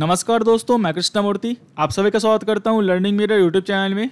नमस्कार दोस्तों मैं कृष्णामूर्ति आप सभी का स्वागत करता हूँ लर्निंग मेरा यूट्यूब चैनल में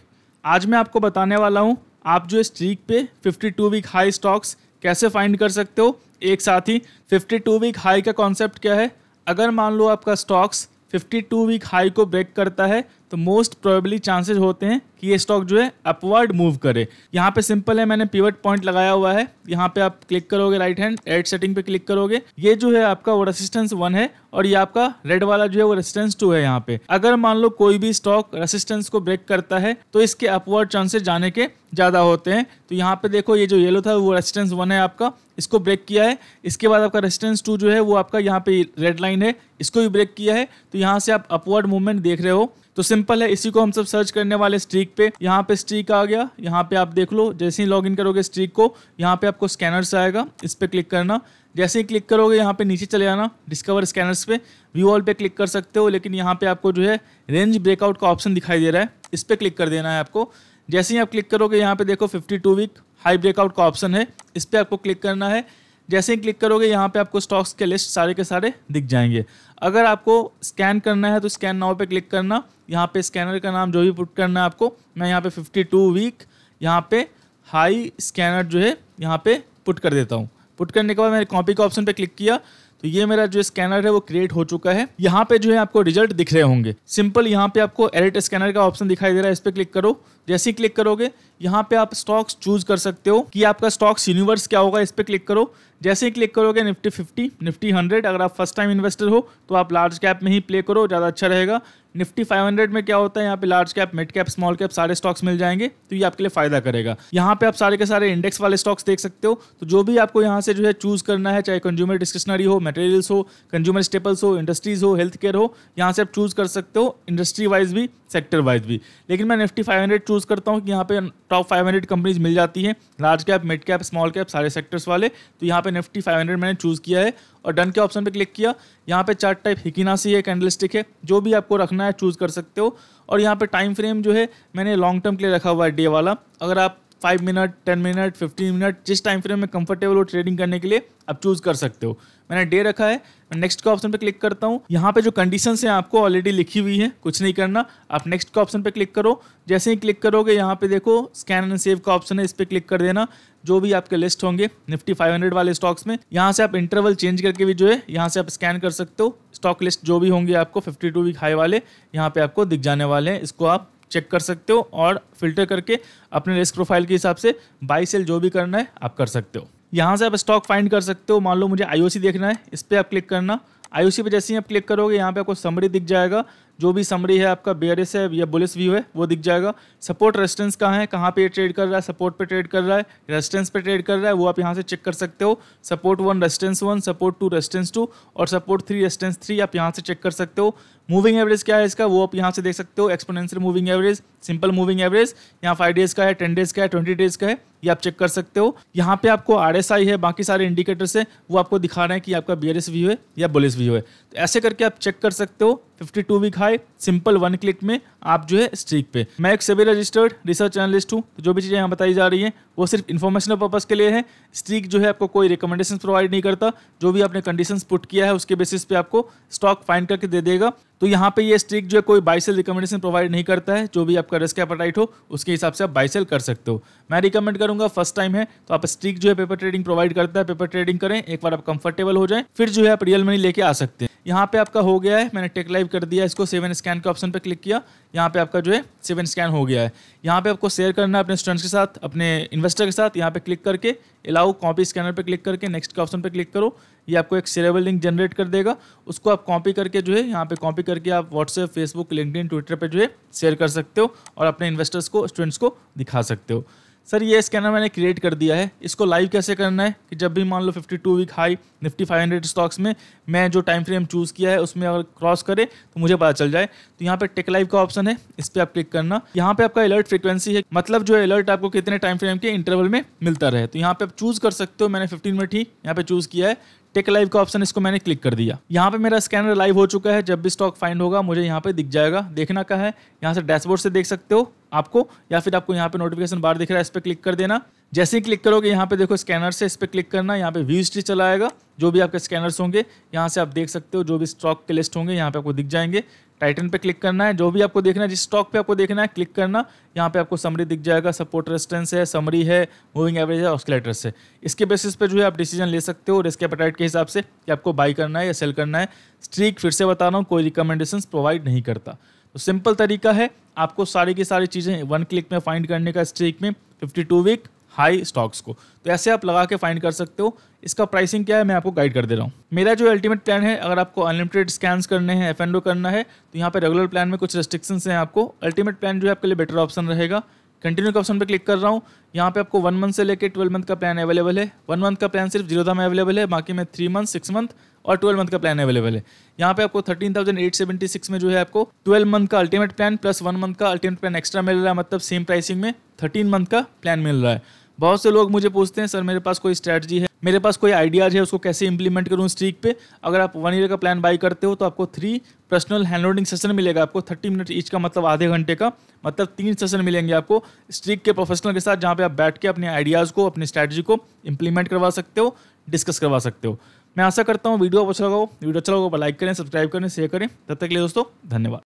आज मैं आपको बताने वाला हूँ आप जो स्ट्रीक पे 52 वीक हाई स्टॉक्स कैसे फाइंड कर सकते हो एक साथ ही 52 वीक हाई का कॉन्सेप्ट क्या है अगर मान लो आपका स्टॉक्स 52 वीक हाई को ब्रेक करता है तो मोस्ट प्रोबेबली चांसेस होते हैं कि ये स्टॉक जो है अपवर्ड मूव करे यहाँ पे सिंपल है मैंने पिवट पॉइंट लगाया हुआ है यहाँ पे आप क्लिक करोगे राइट हैंड एड सेटिंग पे क्लिक करोगे ये जो है आपका वो रेसिस्टेंस वन है और ये आपका रेड वाला जो है वो रेसिस्टेंस टू है यहाँ पे अगर मान लो कोई भी स्टॉक रेसिस्टेंस को ब्रेक करता है तो इसके अपवर्ड चांसेस जाने के ज़्यादा होते हैं तो यहाँ पे देखो ये जो येलो था वो रेसिस्टेंस वन है आपका इसको ब्रेक किया है इसके बाद आपका रेसिस्टेंस टू जो है वो आपका यहाँ पे रेड लाइन है इसको भी ब्रेक किया है तो यहाँ से आप अपवर्ड मूवमेंट देख रहे हो तो सिंपल है इसी को हम सब सर्च करने वाले स्ट्रीक पे यहाँ पे स्ट्रीक आ गया यहाँ पे आप देख लो जैसे ही लॉग करोगे स्ट्रीक को यहाँ पे आपको स्कैनर्स आएगा इस पर क्लिक करना जैसे ही क्लिक करोगे यहाँ पे नीचे चले जाना डिस्कवर स्कैनर्स पे व्यू ऑल पे क्लिक कर सकते हो लेकिन यहाँ पे आपको जो है रेंज ब्रेकआउट का ऑप्शन दिखाई दे रहा है इस पर क्लिक कर देना है आपको जैसे ही आप क्लिक करोगे यहाँ पे देखो 52 वीक हाई ब्रेकआउट का ऑप्शन है इस पर आपको क्लिक करना है जैसे ही क्लिक करोगे यहाँ पे आपको स्टॉक्स के लिस्ट सारे के सारे दिख जाएंगे अगर आपको स्कैन करना है तो स्कैन नाव पे क्लिक करना यहाँ पे स्कैनर का नाम जो भी पुट करना है आपको मैं यहाँ पे 52 वीक यहाँ पे हाई स्कैनर जो है यहाँ पे पुट कर देता हूँ पुट करने के बाद मैंने कॉपी का ऑप्शन पे क्लिक किया तो ये मेरा जो स्कैनर है वो क्रिएट हो चुका है यहाँ पे जो है आपको रिजल्ट दिख रहे होंगे सिंपल यहाँ पे आपको एडिट स्कैनर का ऑप्शन दिखाई दे रहा है इस पर क्लिक करो जैसे ही क्लिक करोगे यहाँ पे आप स्टॉक्स चूज कर सकते हो कि आपका स्टॉक्स यूनिवर्स क्या होगा इस पर क्लिक करो जैसे ही क्लिक करोगे निफ्टी फिफ्टी निफ्टी हंड्रेड अगर आप फर्स्ट टाइम इन्वेस्टर हो तो आप लार्ज कैप में ही प्ले करो ज़्यादा अच्छा रहेगा निफ्टी 500 में क्या होता है यहाँ पे large cap mid cap small cap सारे स्टॉक्स मिल जाएंगे तो ये आपके लिए फायदा करेगा यहाँ पे आप सारे के सारे इंडेक्स वाले स्टॉक्स देख सकते हो तो जो भी आपको यहाँ से जो है चूज करना है चाहे कंज्यूमर डिस्क्रिशनरी हो मटेरियल्स हो कंज्यूमर स्टेपल्स हो इंडस्ट्रीज हो हेल्थ केयर हो यहाँ से आप चूज कर सकते हो इंडस्ट्री वाइज भी सेक्टर वाइज भी लेकिन मैं निफ्टी फाइव चूज करता हूँ कि यहाँ पे टॉप 500 कंपनीज मिल जाती हैं large cap mid cap small cap सारे सेक्टर्स वाले तो यहाँ पे निफ्टी 500 मैंने चूज़ किया है और डन के ऑप्शन पे क्लिक किया यहाँ पे चार्ट टाइप हिकिनासी है कैंडल है जो भी आपको रखना है चूज़ कर सकते हो और यहाँ पे टाइम फ्रेम जो है मैंने लॉन्ग टर्म के लिए रखा हुआ है डे वाला अगर आप five minute ten minute fifteen minute जिस टाइम फ्रेम में कंफर्टेबल हो ट्रेडिंग करने के लिए आप चूज कर सकते हो मैंने डे रखा है मैं नेक्स्ट का ऑप्शन पे क्लिक करता हूँ यहाँ पे जो कंडीशन है आपको ऑलरेडी लिखी हुई है कुछ नहीं करना आप नेक्स्ट का ऑप्शन पे क्लिक करो जैसे ही क्लिक करोगे यहाँ पे देखो स्कैन एंड सेव का ऑप्शन है इस पर क्लिक कर देना जो भी आपके लिस्ट होंगे निफ्टी 500 वाले स्टॉक्स में यहाँ से आप इंटरवल चेंज करके भी जो है यहाँ से आप स्कैन कर सकते हो स्टॉक लिस्ट जो भी होंगे आपको 52 वीक हाई वाले यहाँ पे आपको दिख जाने वाले हैं इसको आप चेक कर सकते हो और फिल्टर करके अपने रिस्क प्रोफाइल के हिसाब से बाई सेल जो भी करना है आप कर सकते हो यहाँ से आप स्टॉक फाइंड कर सकते हो मान लो मुझे आईओसी देखना है इस पर आप क्लिक करना आईओसी पे जैसे ही आप क्लिक करोगे यहाँ पे आपको समरी दिख जाएगा जो भी समरी है आपका बेयरिस है या बुलिस व्यू है वो दिख जाएगा सपोर्ट रेस्टेंस कहाँ है कहाँ पे ट्रेड कर रहा है सपोर्ट पे ट्रेड कर रहा है रेस्टेंस पे ट्रेड कर रहा है वो आप यहाँ से चेक कर सकते हो support one resistance one support two resistance two और सपोर्ट थ्री रेस्टेंस थ्री आप यहाँ से चेक कर सकते हो मूविंग एवरेज क्या है इसका वो आप यहाँ से देख सकते हो exponential moving average simple moving average यहाँ फाइव डेज का है टेन डेज का है ट्वेंटी डेज का है ये आप चेक कर सकते हो यहाँ पे आपको आर एस आई है बाकी सारे इंडिकेटर्स है वो आपको दिखा रहे हैं कि आपका बी आर एस व्यू है या बुलिस व्यू है तो ऐसे करके आप चेक कर सकते हो 52 week high simple one click में आप जो है स्ट्रीक पे मैं एक सेबी रजिस्टर्ड रिसर्च एनालिस्ट हूँ तो जो भी चीज़ें यहाँ बताई जा रही हैं वो सिर्फ इन्फॉर्मेशनल पर्पज़ के लिए है स्ट्रीक जो है आपको कोई रिकमेंडेशन प्रोवाइड नहीं करता जो भी आपने कंडीशन पुट किया है उसके बेसिस पे आपको स्टॉक फाइंड करके दे देगा तो यहाँ पे ये स्ट्रिक जो है कोई बाइसेल रिकमेंडेशन प्रोवाइड नहीं करता है जो भी आपका रिस्क एपेटाइट हो उसके हिसाब से आप बाइसेल कर सकते हो मैं रिकमेंड करूंगा फर्स्ट टाइम है तो आप स्ट्रिक जो है पेपर ट्रेडिंग प्रोवाइड करता है पेपर ट्रेडिंग करें एक बार आप कंफर्टेबल हो जाए फिर जो है आप रियल मनी लेके आ सकते हैं यहाँ पे आपका हो गया है मैंने टेक लाइव कर दिया इसको सेवन स्कैन के ऑप्शन पर क्लिक किया यहाँ पे आपका जो है सेवन स्कैन हो गया है यहाँ पे आपको शेयर करना है अपने स्टूडेंट्स के साथ अपने इन्वेस्टर के साथ यहाँ पे क्लिक करके अलाउ कॉपी स्कैनर पे क्लिक करके नेक्स्ट के ऑप्शन पे क्लिक करो ये आपको एक शेयरेबल लिंक जनरेट कर देगा उसको आप कॉपी करके जो है यहाँ पे कॉपी करके आप व्हाट्सएप फेसबुक लिंकडिन ट्विटर पर जो है शेयर कर सकते हो और अपने इन्वेस्टर्स को स्टूडेंट्स को दिखा सकते हो सर ये स्कैनर मैंने क्रिएट कर दिया है इसको लाइव कैसे करना है कि जब भी मान लो 52 वीक हाई निफ्टी 500 स्टॉक्स में मैं जो टाइम फ्रेम चूज़ किया है उसमें अगर क्रॉस करे तो मुझे पता चल जाए तो यहाँ पे टेक लाइव का ऑप्शन है इस पर आप क्लिक करना यहाँ पे आपका अलर्ट फ्रिक्वेंसी है मतलब जो अलर्ट आपको कितने टाइम फ्रेम के इंटरवल में मिलता रहे तो यहाँ पर आप चूज़ कर सकते हो मैंने फिफ्टीन मिनट ही यहाँ पे चूज़ किया है टेक लाइव का ऑप्शन इसको मैंने क्लिक कर दिया यहाँ पे मेरा स्कैनर लाइव हो चुका है जब भी स्टॉक फाइंड होगा मुझे यहाँ पे दिख जाएगा देखना का है यहाँ से डैशबोर्ड से देख सकते हो आपको या फिर आपको यहाँ पे नोटिफिकेशन बार दिख रहा है इस पर क्लिक कर देना जैसे ही क्लिक करोगे यहाँ पे देखो स्कैनर से इस पर क्लिक करना यहाँ पे व्यू हिस्ट्री चला आएगा जो भी आपके स्कैनर्स होंगे यहाँ से आप देख सकते हो जो भी स्टॉक के लिस्ट होंगे यहाँ पे आपको दिख जाएंगे टाइटन पे क्लिक करना है जो भी आपको देखना है जिस स्टॉक पे आपको देखना है क्लिक करना यहाँ पे आपको समरी दिख जाएगा सपोर्ट रेस्टेंस है समरी है मूविंग एवरेज है ऑस्किलेटर्स है इसके बेसिस पे जो है आप डिसीजन ले सकते हो रिस्क एपेटाइट के हिसाब से कि आपको बाई करना है या सेल करना है स्ट्रीक फिर से बता रहा हूँ कोई रिकमेंडेशन प्रोवाइड नहीं करता तो सिंपल तरीका है आपको सारी की सारी चीज़ें वन क्लिक में फाइंड करने का स्ट्रीक में फिफ्टी वीक हाई स्टॉक्स को तो ऐसे आप लगा के फाइंड कर सकते हो इसका प्राइसिंग क्या है मैं आपको गाइड कर दे रहा हूँ मेरा जो अल्टीमेट प्लान है अगर आपको अनलिमिटेड स्कैन्स करने हैं एफ करना है तो यहाँ पर रेगुलर प्लान में कुछ रिस्ट्रिक्शन हैं आपको अल्टीमेट प्लान जो है आपके लिए बेटर ऑप्शन रहेगा कंटिन्यू के ऑप्शन पर क्लिक कर रहा हूँ यहाँ पे आपको वन मंथ से लेकर ट्वेल्व मंथ का प्लान अवेलेबल है वन मंथ का प्लान सिर्फ जीरोधा में अवेलेबल है बाकी में थ्री मंथ सिक्स मंथ और ट्वेल्व मंथ का प्लान अवेलेबल है यहाँ पे आपको thirteen thousand eight seventy six में जो है आपको ट्वेल्व मंथ का ultimate plan plus one month का अल्टीमेट प्लान एक्स्ट्रा मिल रहा है मतलब सेम प्राइसिंग में थर्टीन मंथ का प्लान मिल रहा है बहुत से लोग मुझे पूछते हैं सर मेरे पास कोई स्ट्रैटी है मेरे पास कोई आइडियाज है उसको कैसे इंप्लीमेंट करूँ स्ट्रीक पे अगर आप वन ईयर का प्लान बाई करते हो तो आपको थ्री पर्सनल हैंडलोडिंग सेशन मिलेगा आपको थर्टी मिनट ईच का मतलब आधे घंटे का मतलब तीन सेशन मिलेंगे आपको स्ट्रीक के प्रोफेशनल के साथ जहाँ पे आप बैठ के अपने आइडियाज़ को अपनी स्ट्रैटेजी को इंप्लीमेंट करवा सकते हो डिस्कस करवा सकते हो मैं आशा करता हूँ अच्छा वीडियो अच्छा लगा वीडियो अच्छा लगाओ लाइक करें सब्सक्राइब करें शेयर करें तब तक के लिए दोस्तों धन्यवाद